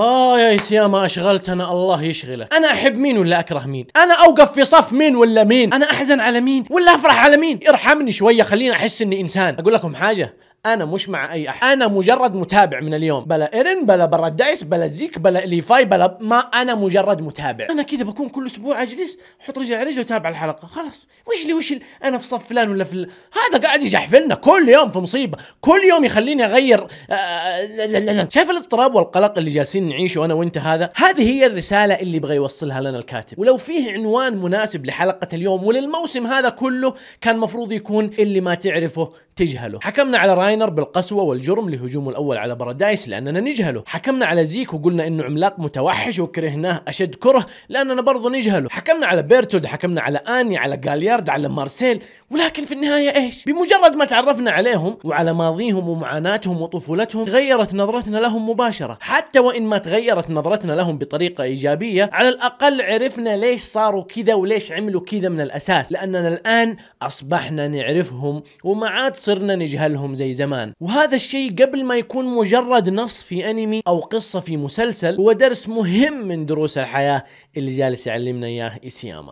اه يا سياما اشغلتنا الله يشغلك انا احب مين ولا اكره مين انا اوقف في صف مين ولا مين انا احزن على مين ولا افرح على مين ارحمني شويه خليني احس اني انسان اقول لكم حاجه انا مش مع اي احد انا مجرد متابع من اليوم بلا ايرن بلا برادايس بلا زيك بلا ليفاي بلا ما انا مجرد متابع انا كذا بكون كل اسبوع اجلس احط رجلي على رجلي واتابع الحلقه خلاص وش لي وش لي انا في صف فلان ولا في ال... هذا قاعد يجحفلنا كل يوم في مصيبه كل يوم يخليني اغير آه... آه، شايف الاضطراب والقلق اللي جالسين نعيشه انا وانت هذا هذه هي الرساله اللي يبغى يوصلها لنا الكاتب ولو فيه عنوان مناسب لحلقه اليوم وللموسم هذا كله كان مفروض يكون اللي ما تعرفه تجهله حكمنا على راينر بالقسوة والجرم لهجومه الأول على بارادايس لأننا نجهله حكمنا على زيك وقلنا إنه عملاق متوحش وكرهناه أشد كره لأننا برضه نجهله حكمنا على بيرتود حكمنا على آني على جاليارد على مارسيل ولكن في النهاية إيش بمجرد ما تعرفنا عليهم وعلى ماضيهم ومعاناتهم وطفولتهم غيرت نظرتنا لهم مباشرة حتى وإن ما تغيرت نظرتنا لهم بطريقة إيجابية على الأقل عرفنا ليش صاروا كذا وليش عملوا كذا من الأساس لأننا الآن أصبحنا نعرفهم وما عاد صرنا نجهلهم زي زمان وهذا الشيء قبل ما يكون مجرد نص في أنمي أو قصة في مسلسل هو درس مهم من دروس الحياة اللي جالس يعلمنا إياه إسياما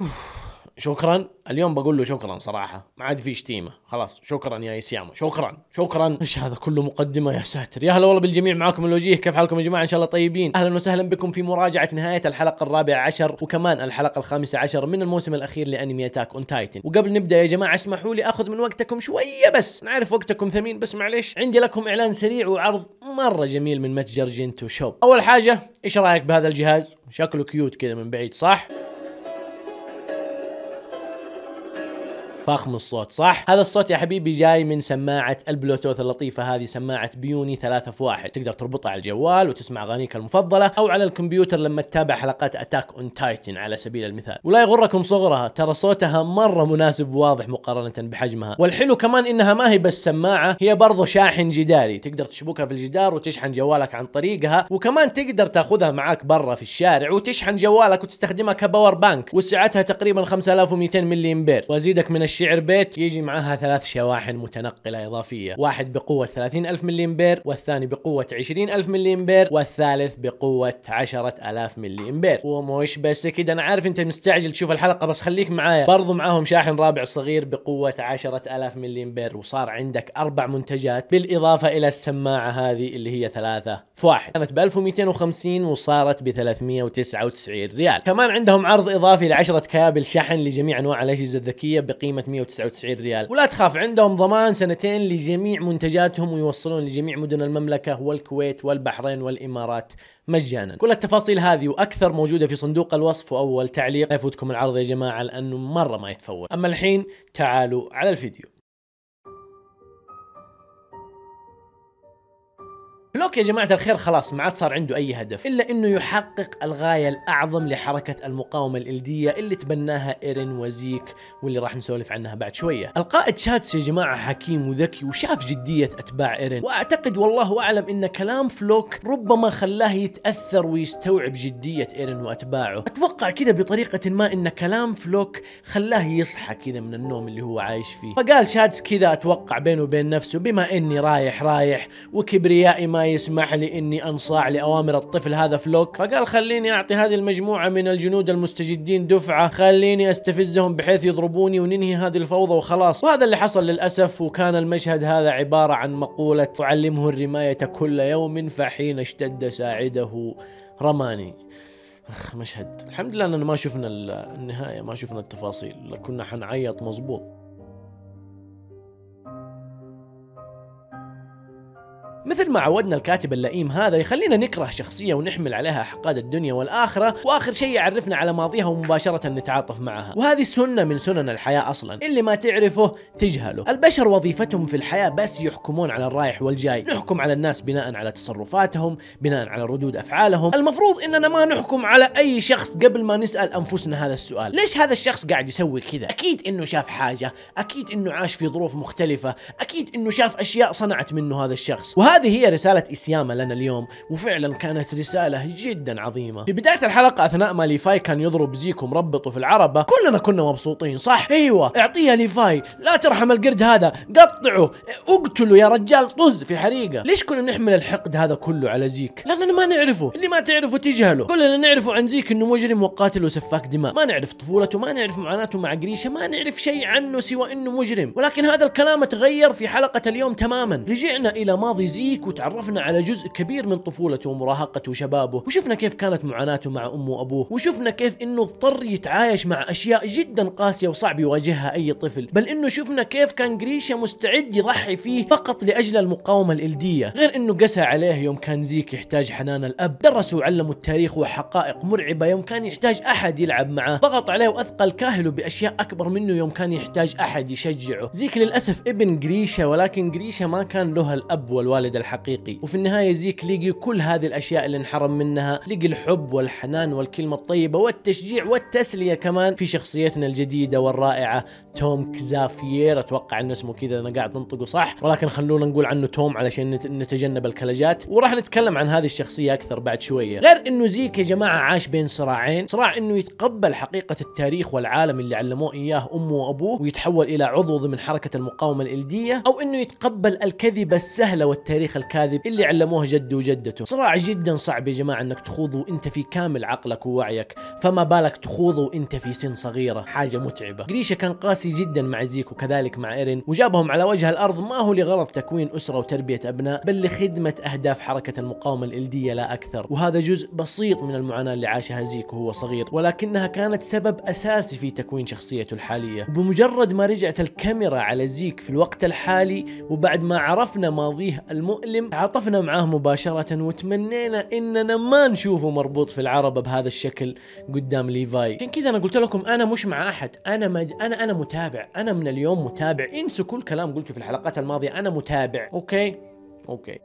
شكرا اليوم بقول له شكرا صراحه ما عاد في شتيمه خلاص شكرا يا اسيامه شكرا شكرا ايش هذا كله مقدمه يا ساتر يا هلا والله بالجميع معاكم الوجيه كيف حالكم يا جماعه ان شاء الله طيبين اهلا وسهلا بكم في مراجعه نهايه الحلقه الرابعه عشر وكمان الحلقه الخامسه عشر من الموسم الاخير لانمي اتاك اون تايتن وقبل نبدا يا جماعه اسمحوا لي اخذ من وقتكم شويه بس نعرف وقتكم ثمين بس معليش عندي لكم اعلان سريع وعرض مره جميل من متجر جنتو شوب اول حاجه ايش رايك بهذا الجهاز شكله كيوت كذا من بعيد صح فخم الصوت صح هذا الصوت يا حبيبي جاي من سماعه البلوتوث اللطيفه هذه سماعه بيوني 3 في 1 تقدر تربطها على الجوال وتسمع اغانيك المفضله او على الكمبيوتر لما تتابع حلقات اتاك اون تايتن على سبيل المثال ولا يغركم صغرها ترى صوتها مره مناسب وواضح مقارنه بحجمها والحلو كمان انها ما هي بس سماعه هي برضه شاحن جداري تقدر تشبكها في الجدار وتشحن جوالك عن طريقها وكمان تقدر تاخذها معاك برا في الشارع وتشحن جوالك وتستخدمها كباور بانك وسعتها تقريبا 5200 ملي امبير وازيدك من الش الشعر بيت يجي معها ثلاث شواحن متنقلة إضافية واحد بقوة 30 ألف ملي أمبير والثاني بقوة 20 ألف ملي أمبير والثالث بقوة 10 ألاف ملي أمبير ومش بس كده أنا عارف أنت مستعجل تشوف الحلقة بس خليك معايا برضو معاهم شاحن رابع صغير بقوة 10 ألاف ملي أمبير وصار عندك أربع منتجات بالإضافة إلى السماعة هذه اللي هي ثلاثة في واحد كانت ب 1250 وصارت ب 399 ريال كمان عندهم عرض إضافي ل 10 كابل شحن لجميع أنواع الأجهزة الذكية بقيمة 399 ريال ولا تخاف عندهم ضمان سنتين لجميع منتجاتهم ويوصلون لجميع مدن المملكة والكويت والبحرين والإمارات مجانا كل التفاصيل هذه واكثر موجوده في صندوق الوصف واول تعليق يفوتكم العرض يا جماعه لانه مره ما يتفوت اما الحين تعالوا على الفيديو فلوك يا جماعة الخير خلاص ما عاد صار عنده أي هدف إلا أنه يحقق الغاية الأعظم لحركة المقاومة الإلدية اللي تبناها إيرين وزيك واللي راح نسولف عنها بعد شوية القائد شاتس يا جماعة حكيم وذكي وشاف جدية أتباع إيرين وأعتقد والله أعلم أن كلام فلوك ربما خلاه يتأثر ويستوعب جدية إيرين وأتباعه أتوقع كذا بطريقة ما أن كلام فلوك خلاه يصحى كذا من النوم اللي هو عايش فيه فقال شاتس كذا أتوقع بينه وبين نفسه بما أني رايح رايح وكبريائي ما ما يسمح لي اني انصاع لاوامر الطفل هذا فلوك فقال خليني اعطي هذه المجموعه من الجنود المستجدين دفعه خليني استفزهم بحيث يضربوني وننهي هذه الفوضى وخلاص وهذا اللي حصل للاسف وكان المشهد هذا عباره عن مقوله تعلمه الرمايه كل يوم فحين اشتد ساعده رماني مشهد الحمد لله اننا ما شفنا النهايه ما شفنا التفاصيل كنا حنعيط مظبوط مثل ما عودنا الكاتب اللئيم هذا يخلينا نكره شخصية ونحمل عليها حقاد الدنيا والآخرة وآخر شيء يعرفنا على ماضيها ومباشرة نتعاطف معها وهذه سنة من سنن الحياة أصلا اللي ما تعرفه تجهله البشر وظيفتهم في الحياة بس يحكمون على الرايح والجاي نحكم على الناس بناء على تصرفاتهم بناء على ردود أفعالهم المفروض إننا ما نحكم على أي شخص قبل ما نسأل أنفسنا هذا السؤال ليش هذا الشخص قاعد يسوي كذا أكيد إنه شاف حاجة أكيد إنه عاش في ظروف مختلفة أكيد إنه شاف أشياء صنعت منه هذا الشخص وهذا هذه هي رسالة إسيامة لنا اليوم وفعلا كانت رسالة جدا عظيمة في بداية الحلقة أثناء ما ليفاي كان يضرب زيكو مربطه في العربة كلنا كنا مبسوطين صح أيوة اعطيها ليفاي لا ترحم القرد هذا قطعه اقتله يا رجال طز في حريقة ليش كنا نحمل الحقد هذا كله على زيك لأننا ما نعرفه اللي ما تعرفه تجهله كلنا اللي نعرفه عن زيك انه مجرم وقاتل وسفاك دماء ما نعرف طفولته ما نعرف معاناته مع قريشة ما نعرف شيء عنه سوى انه مجرم ولكن هذا الكلام تغير في حلقة اليوم تماما رجعنا الى ماضي زيك زيك وتعرفنا على جزء كبير من طفولته ومراهقته وشبابه وشفنا كيف كانت معاناته مع امه وابوه وشفنا كيف انه اضطر يتعايش مع اشياء جدا قاسيه وصعب يواجهها اي طفل بل انه شفنا كيف كان جريشا مستعد يضحي فيه فقط لاجل المقاومه الالديه غير انه قسى عليه يوم كان زيك يحتاج حنان الاب درسوا وعلموا التاريخ وحقائق مرعبه يوم كان يحتاج احد يلعب معاه ضغط عليه واثقل كاهله باشياء اكبر منه يوم كان يحتاج احد يشجعه زيك للاسف ابن جريشا ولكن جريشا ما كان له الاب والوالد الوالد الحقيقي وفي النهاية زيك لقي كل هذه الأشياء اللي انحرم منها لقي الحب والحنان والكلمة الطيبة والتشجيع والتسلية كمان في شخصيتنا الجديدة والرائعة توم كزافير أتوقع أن اسمه كذا أنا قاعد أنطقه صح ولكن خلونا نقول عنه توم علشان نتجنب الكلجات وراح نتكلم عن هذه الشخصية أكثر بعد شوية غير أنه زيك يا جماعة عاش بين صراعين صراع أنه يتقبل حقيقة التاريخ والعالم اللي علموه إياه أمه وأبوه ويتحول إلى عضو ضمن حركة المقاومة الإلدية أو أنه يتقبل الكذبة السهلة والتاريخ التاريخ الكاذب اللي علموه جده وجدته صراع جدا صعب يا جماعة انك تخوض وانت في كامل عقلك ووعيك فما بالك تخوض وانت في سن صغيرة حاجة متعبة جريشة كان قاسي جدا مع زيك وكذلك مع ايرين وجابهم على وجه الارض ما هو لغرض تكوين اسرة وتربية ابناء بل لخدمة اهداف حركة المقاومة الالدية لا اكثر وهذا جزء بسيط من المعاناة اللي عاشها زيك وهو صغير ولكنها كانت سبب اساسي في تكوين شخصيته الحالية وبمجرد ما رجعت الكاميرا على زيك في الوقت الحالي وبعد ما عرفنا ماضيه الم المؤلم عطفنا معاه مباشرة وتمنينا اننا ما نشوفه مربوط في العربة بهذا الشكل قدام ليفاي عشان كذا انا قلت لكم انا مش مع احد انا مج... انا انا متابع انا من اليوم متابع انسوا كل كلام قلته في الحلقات الماضية انا متابع اوكي اوكي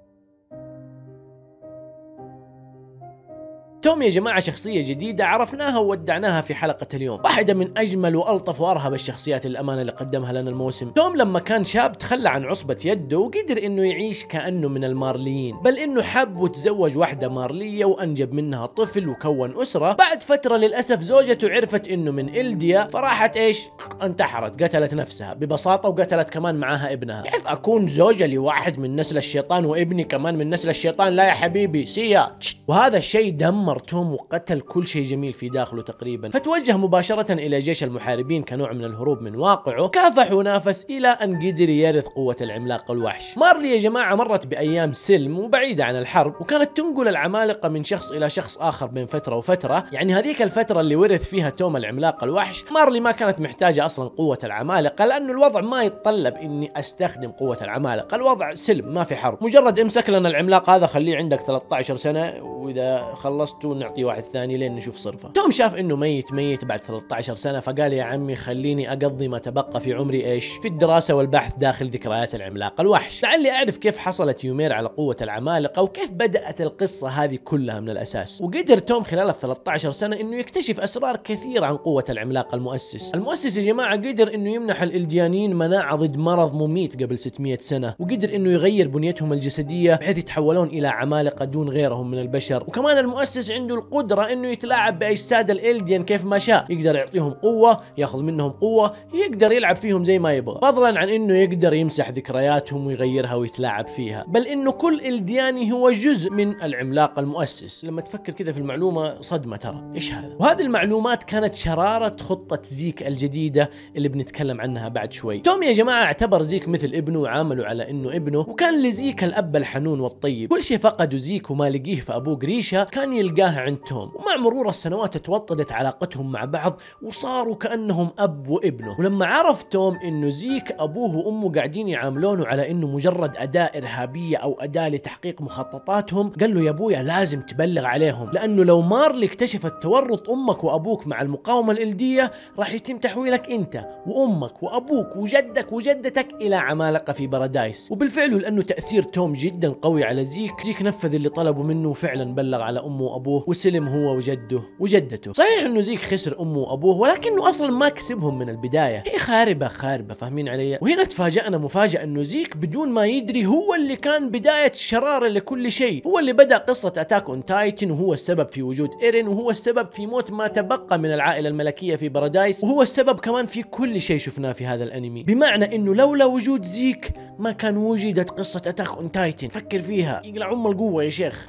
توم يا جماعة شخصية جديدة عرفناها وودعناها في حلقة اليوم واحدة من أجمل وألطف وأرهب الشخصيات الأمانة اللي قدمها لنا الموسم توم لما كان شاب تخلى عن عصبة يده وقدر أنه يعيش كأنه من المارليين بل أنه حب وتزوج واحدة مارلية وأنجب منها طفل وكون أسرة بعد فترة للأسف زوجته عرفت أنه من إلديا فراحت إيش انتحرت قتلت نفسها ببساطة وقتلت كمان معاها ابنها كيف أكون زوجة لواحد من نسل الشيطان وابني كمان من نسل الشيطان لا يا حبيبي سيا وهذا الشيء دمر دمر توم وقتل كل شيء جميل في داخله تقريبا فتوجه مباشرة إلى جيش المحاربين كنوع من الهروب من واقعه كافح ونافس إلى أن قدر يرث قوة العملاق الوحش مارلي يا جماعة مرت بأيام سلم وبعيدة عن الحرب وكانت تنقل العمالقة من شخص إلى شخص آخر بين فترة وفترة يعني هذيك الفترة اللي ورث فيها توم العملاق الوحش مارلي ما كانت محتاجة أصلا قوة العمالقة لأنه الوضع ما يتطلب إني أستخدم قوة العمالقة الوضع سلم ما في حرب مجرد امسك لنا العملاق هذا خليه عندك 13 سنة وإذا خلصت تو نعطي واحد ثاني لين نشوف صرفه توم شاف انه ميت ميت بعد 13 سنه فقال يا عمي خليني اقضي ما تبقى في عمري ايش في الدراسه والبحث داخل ذكريات العملاق الوحش لعلي اعرف كيف حصلت يومير على قوه العمالقه وكيف بدات القصه هذه كلها من الاساس وقدر توم خلال ال 13 سنه انه يكتشف اسرار كثيره عن قوه العملاق المؤسس المؤسس يا جماعه قدر انه يمنح الالديانيين مناعه ضد مرض مميت قبل 600 سنه وقدر انه يغير بنيتهم الجسديه بحيث يتحولون الى عمالقه دون غيرهم من البشر وكمان المؤسس عنده القدرة انه يتلاعب باجساد الالديان كيف ما شاء يقدر يعطيهم قوة ياخذ منهم قوة يقدر يلعب فيهم زي ما يبغى فضلا عن انه يقدر يمسح ذكرياتهم ويغيرها ويتلاعب فيها بل انه كل الدياني هو جزء من العملاق المؤسس لما تفكر كذا في المعلومة صدمة ترى ايش هذا وهذه المعلومات كانت شرارة خطة زيك الجديدة اللي بنتكلم عنها بعد شوي توم يا جماعة اعتبر زيك مثل ابنه وعامله على انه ابنه وكان لزيك الاب الحنون والطيب كل شيء فقده زيك وما لقيه ابوه جريشا كان يلقى تلقاها عند توم ومع مرور السنوات توطدت علاقتهم مع بعض وصاروا كأنهم أب وابنه ولما عرف توم أنه زيك أبوه وأمه قاعدين يعاملونه على أنه مجرد أداة إرهابية أو أداة لتحقيق مخططاتهم قال له يا أبويا لازم تبلغ عليهم لأنه لو مارلي اكتشفت تورط أمك وأبوك مع المقاومة الإلدية راح يتم تحويلك أنت وأمك وأبوك وجدك وجدتك إلى عمالقة في بارادايس وبالفعل لأنه تأثير توم جدا قوي على زيك زيك نفذ اللي طلبوا منه وفعلا بلغ على أمه وأبوه وابوه وسلم هو وجده وجدته صحيح انه زيك خسر امه وابوه ولكنه اصلا ما كسبهم من البدايه هي إيه، خاربه خاربه فاهمين علي وهنا تفاجئنا مفاجاه انه زيك بدون ما يدري هو اللي كان بدايه الشراره لكل شيء هو اللي بدا قصه اتاك اون تايتن وهو السبب في وجود ايرين وهو السبب في موت ما تبقى من العائله الملكيه في بارادايس وهو السبب كمان في كل شيء شفناه في هذا الانمي بمعنى انه لولا وجود زيك ما كان وجدت قصه اتاك اون تايتن فكر فيها يقلع ام القوه يا شيخ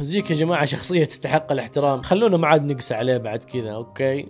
زيك يا جماعه شخصيه تستحق الاحترام خلونا ما عاد نقسى عليه بعد كذا اوكي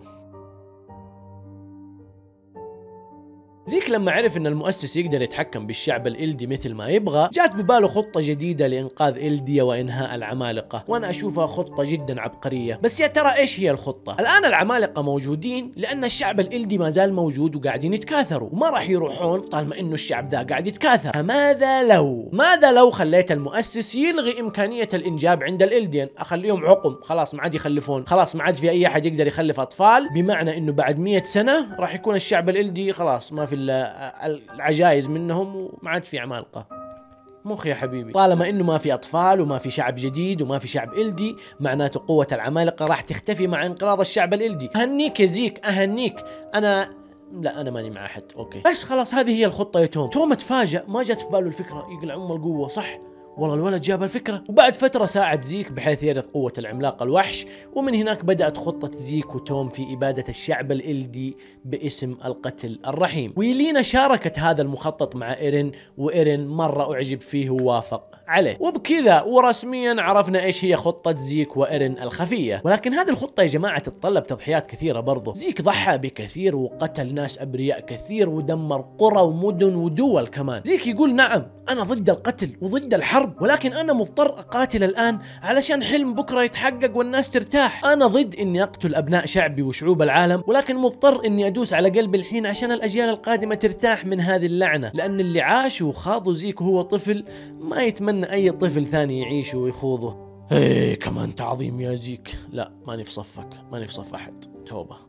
زيك لما عرف ان المؤسس يقدر يتحكم بالشعب الإلدي مثل ما يبغى جات بباله خطة جديدة لإنقاذ إلديا وإنهاء العمالقة وأنا أشوفها خطة جدا عبقرية بس يا ترى إيش هي الخطة؟ الآن العمالقة موجودين لأن الشعب الإلدي ما زال موجود وقاعدين يتكاثروا وما راح يروحون طالما إنه الشعب ذا قاعد يتكاثر فماذا لو؟ ماذا لو خليت المؤسس يلغي إمكانية الإنجاب عند الإلديان أخليهم عقم خلاص ما عاد يخلفون خلاص ما عاد في أي أحد يقدر يخلف أطفال بمعنى إنه بعد 100 سنة راح يكون الشعب الإلدي خلاص ما في العجايز منهم وما عاد في عمالقه مخ يا حبيبي طالما انه ما في اطفال وما في شعب جديد وما في شعب الدي معناته قوه العمالقه راح تختفي مع انقراض الشعب الالدي اهنيك يا زيك اهنيك انا لا انا ماني مع احد اوكي بس خلاص هذه هي الخطه يا توم توم تفاجأ ما جت في باله الفكره يقلع ام القوه صح والله الولد جاب الفكرة وبعد فترة ساعد زيك بحيث يرث قوة العملاق الوحش ومن هناك بدأت خطة زيك وتوم في إبادة الشعب الإلدي باسم القتل الرحيم ويلينا شاركت هذا المخطط مع إيرين وإيرين مرة أعجب فيه ووافق عليه وبكذا ورسميا عرفنا ايش هي خطة زيك وإيرين الخفية ولكن هذه الخطة يا جماعة تتطلب تضحيات كثيرة برضه زيك ضحى بكثير وقتل ناس أبرياء كثير ودمر قرى ومدن ودول كمان زيك يقول نعم أنا ضد القتل وضد الحرب الحرب ولكن أنا مضطر أقاتل الآن علشان حلم بكرة يتحقق والناس ترتاح أنا ضد أني أقتل أبناء شعبي وشعوب العالم ولكن مضطر أني أدوس على قلبي الحين عشان الأجيال القادمة ترتاح من هذه اللعنة لأن اللي عاش وخاض زيك وهو طفل ما يتمنى أي طفل ثاني يعيشه ويخوضه ايه كمان تعظيم يا زيك لا ماني في صفك ماني في صف أحد توبة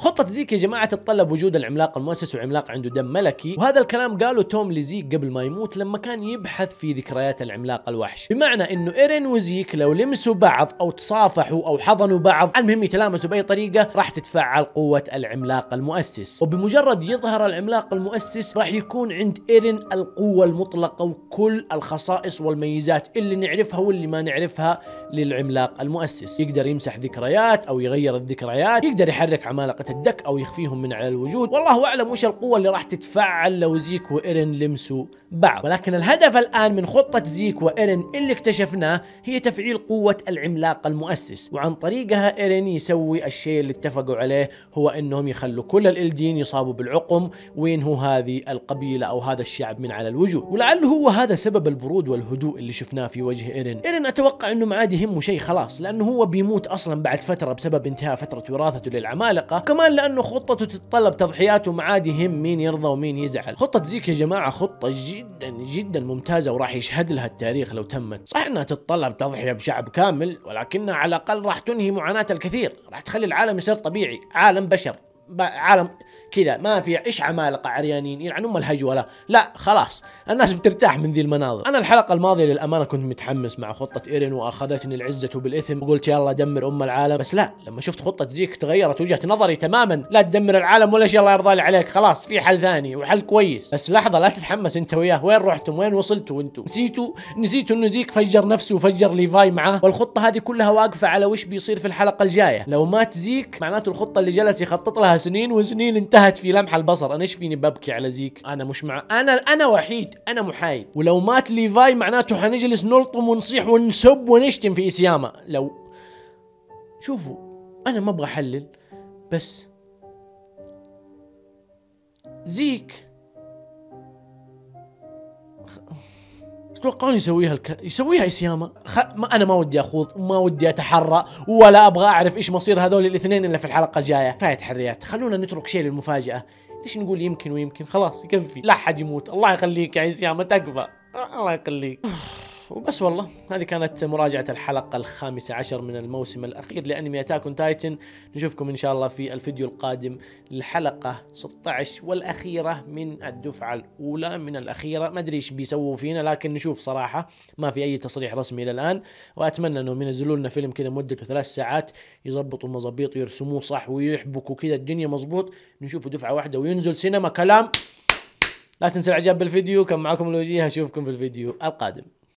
خطة زيك يا جماعة تتطلب وجود العملاق المؤسس وعملاق عنده دم ملكي وهذا الكلام قاله توم لزيك قبل ما يموت لما كان يبحث في ذكريات العملاق الوحش بمعنى انه ايرين وزيك لو لمسوا بعض او تصافحوا او حضنوا بعض المهم يتلامسوا باي طريقة راح تتفعل قوة العملاق المؤسس وبمجرد يظهر العملاق المؤسس راح يكون عند ايرين القوة المطلقة وكل الخصائص والميزات اللي نعرفها واللي ما نعرفها للعملاق المؤسس يقدر يمسح ذكريات او يغير الذكريات يقدر يحرك عمالقه الدك او يخفيهم من على الوجود والله اعلم وش القوه اللي راح تتفعل لو زيك وايرن لمسوا بعض ولكن الهدف الان من خطه زيك وايرن اللي اكتشفناه هي تفعيل قوه العملاق المؤسس وعن طريقها ايرن يسوي الشيء اللي اتفقوا عليه هو انهم يخلوا كل الالدين يصابوا بالعقم وينهوا هذه القبيله او هذا الشعب من على الوجود ولعل هو هذا سبب البرود والهدوء اللي شفناه في وجه ايرن ايرن اتوقع انه معادي يهمه شيء خلاص لانه هو بيموت اصلا بعد فتره بسبب انتهاء فتره وراثته للعمالقه وكمان لانه خطته تتطلب تضحيات وما عاد يهم مين يرضى ومين يزعل خطه زيك يا جماعه خطه جدا جدا ممتازه وراح يشهد لها التاريخ لو تمت صح انها تتطلب تضحيه بشعب كامل ولكنها على الاقل راح تنهي معاناه الكثير راح تخلي العالم يصير طبيعي عالم بشر عالم كذا ما في ايش عمالقه عريانين يلعن ام الهجوله لا خلاص الناس بترتاح من ذي المناظر انا الحلقه الماضيه للامانه كنت متحمس مع خطه ايرين واخذتني العزه بالاثم وقلت يلا دمر ام العالم بس لا لما شفت خطه زيك تغيرت وجهه نظري تماما لا تدمر العالم ولا شيء الله يرضى لي عليك خلاص في حل ثاني وحل كويس بس لحظه لا تتحمس انت وياه وين رحتم وين وصلتوا انتم نسيتوا نسيتوا انه زيك فجر نفسه وفجر ليفاي معاه والخطه هذه كلها واقفه على وش بيصير في الحلقه الجايه لو مات زيك معناته الخطه اللي جلس يخطط لها سنين وسنين انتهت في لمح البصر انا ايش فيني ببكي على زيك انا مش مع انا انا وحيد انا محايد ولو مات ليفاي معناته حنجلس نلطم ونصيح ونسب ونشتم في اسياما لو شوفوا انا ما ابغى احلل بس زيك تتوقعون يسويها الك... يسويها يسياما خ... ما انا ما ودي اخوض وما ودي اتحرى ولا ابغى اعرف ايش مصير هذول الاثنين الا في الحلقه الجايه فايت تحريات خلونا نترك شيء للمفاجاه ليش نقول يمكن ويمكن خلاص يكفي لا حد يموت الله يخليك يا عيسياما تكفى الله يخليك وبس والله هذه كانت مراجعة الحلقة الخامسة عشر من الموسم الأخير لأنمي أتاكون تايتن نشوفكم إن شاء الله في الفيديو القادم للحلقة 16 والأخيرة من الدفعة الأولى من الأخيرة ما أدري إيش بيسووا فينا لكن نشوف صراحة ما في أي تصريح رسمي إلى الآن وأتمنى أنهم ينزلوا لنا فيلم كذا مدته ثلاث ساعات يظبطوا المظابيط ويرسموه صح ويحبكوا كذا الدنيا مظبوط نشوفه دفعة واحدة وينزل سينما كلام لا تنسى الاعجاب بالفيديو كان معكم الوجيه اشوفكم في الفيديو القادم